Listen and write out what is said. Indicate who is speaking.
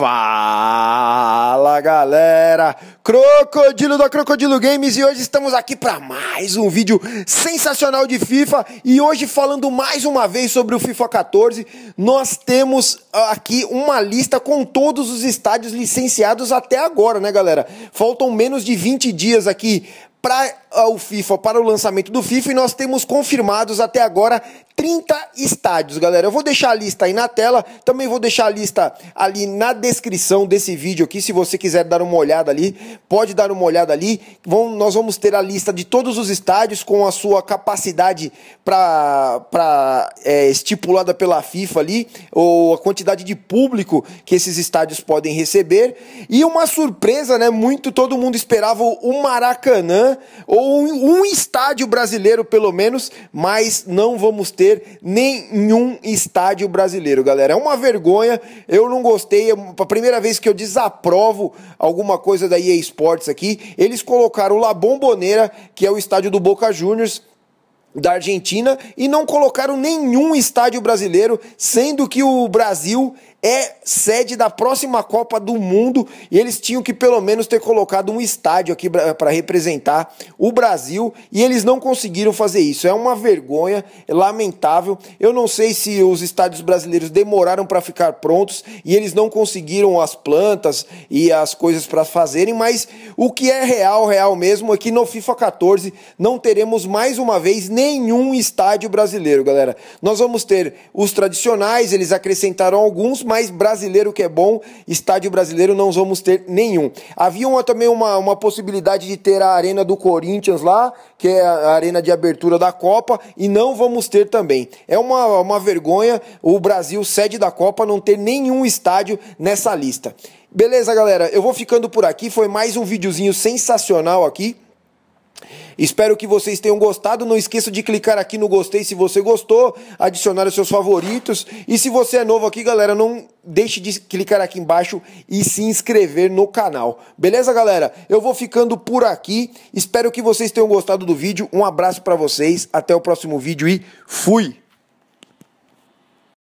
Speaker 1: Fala galera, Crocodilo da Crocodilo Games e hoje estamos aqui para mais um vídeo sensacional de FIFA e hoje falando mais uma vez sobre o FIFA 14, nós temos ah, aqui uma lista com todos os estádios licenciados até agora, né galera? Faltam menos de 20 dias aqui para o FIFA para o lançamento do FIFA e nós temos confirmados até agora 30 estádios, galera. Eu vou deixar a lista aí na tela, também vou deixar a lista ali na descrição desse vídeo aqui, se você quiser dar uma olhada ali, pode dar uma olhada ali. Vão, nós vamos ter a lista de todos os estádios com a sua capacidade para é, estipulada pela FIFA ali, ou a quantidade de público que esses estádios podem receber. E uma surpresa, né? Muito todo mundo esperava o Maracanã ou ou um estádio brasileiro pelo menos, mas não vamos ter nenhum estádio brasileiro, galera. É uma vergonha, eu não gostei, é a primeira vez que eu desaprovo alguma coisa da EA Sports aqui. Eles colocaram La Bombonera, que é o estádio do Boca Juniors, da Argentina e não colocaram nenhum estádio brasileiro, sendo que o Brasil é sede da próxima Copa do Mundo e eles tinham que pelo menos ter colocado um estádio aqui para representar o Brasil e eles não conseguiram fazer isso. É uma vergonha, é lamentável. Eu não sei se os estádios brasileiros demoraram para ficar prontos e eles não conseguiram as plantas e as coisas para fazerem, mas o que é real, real mesmo é que no FIFA 14 não teremos mais uma vez nenhum estádio brasileiro, galera. Nós vamos ter os tradicionais, eles acrescentaram alguns mais brasileiro que é bom, estádio brasileiro não vamos ter nenhum. Havia uma, também uma, uma possibilidade de ter a Arena do Corinthians lá, que é a arena de abertura da Copa, e não vamos ter também. É uma, uma vergonha o Brasil, sede da Copa, não ter nenhum estádio nessa lista. Beleza, galera? Eu vou ficando por aqui. Foi mais um videozinho sensacional aqui. Espero que vocês tenham gostado. Não esqueça de clicar aqui no gostei se você gostou, adicionar os seus favoritos. E se você é novo aqui, galera, não deixe de clicar aqui embaixo e se inscrever no canal. Beleza, galera? Eu vou ficando por aqui. Espero que vocês tenham gostado do vídeo. Um abraço para vocês. Até o próximo vídeo e fui!